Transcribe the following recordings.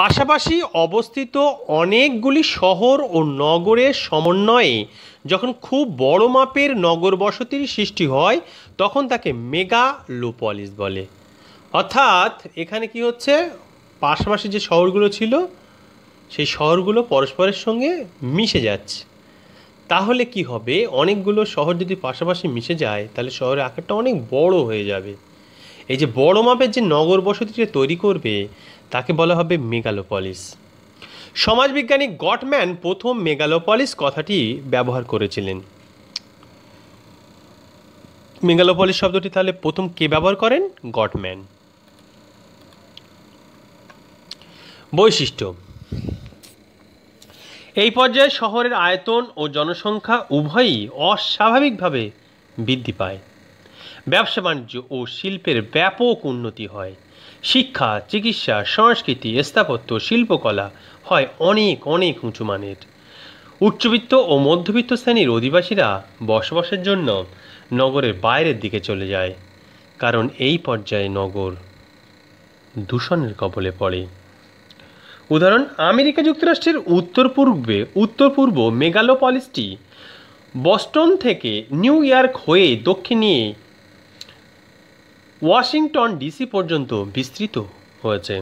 পাশাপাশি অবস্থিত অনেকগুলি শহর ও নগরের সমন্বয়ে যখন খুব বড় মাপের নগর বসতির সৃষ্টি হয় তখন তাকে মেগা লোপলিস বলে অর্থাৎ এখানে কি হচ্ছে পাশাপাশি যে শহরগুলো ছিল সেই শহরগুলো পরস্পরের সঙ্গে মিশে যাচ্ছে তাহলে কি হবে অনেকগুলো শহর যদি পাশাপাশি মিশে যায় তাহলে শহরের আকারটা অনেক বড় হয়ে যাবে এই যে বড় মাপের যে নগর বসতিটি তৈরি করবে তাকে বলা হবে মেগালোপলিস সমাজবিজ্ঞানী গটম্যান প্রথম মেগালোপলিস কথাটি ব্যবহার করেছিলেন মেগালোপলিস শব্দটি তাহলে প্রথম কে ব্যবহার করেন গটম্যান বৈশিষ্ট্য এই পর্যায়ে শহরের আয়তন ও জনসংখ্যা উভয়ই অস্বাভাবিকভাবে বৃদ্ধি পায় ব্যবসা বাণিজ্য ও শিল্পের ব্যাপক উন্নতি হয় শিক্ষা চিকিৎসা সংস্কৃতি স্থাপত্য শিল্পকলা হয় অনেক অনেক উঁচু মানের উচ্চবিত্ত ও মধ্যবিত্ত শ্রেণীর অধিবাসীরা বসবাসের জন্য নগরের বাইরের দিকে চলে যায় কারণ এই পর্যায়ে নগর দূষণের কবলে পড়ে উদাহরণ আমেরিকা যুক্তরাষ্ট্রের উত্তর পূর্বে উত্তর পূর্ব মেগালোপলিসটি বস্টন থেকে নিউ ইয়র্ক হয়ে দক্ষিণে ওয়াশিংটন ডিসি পর্যন্ত বিস্তৃত হয়েছে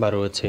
বা রয়েছে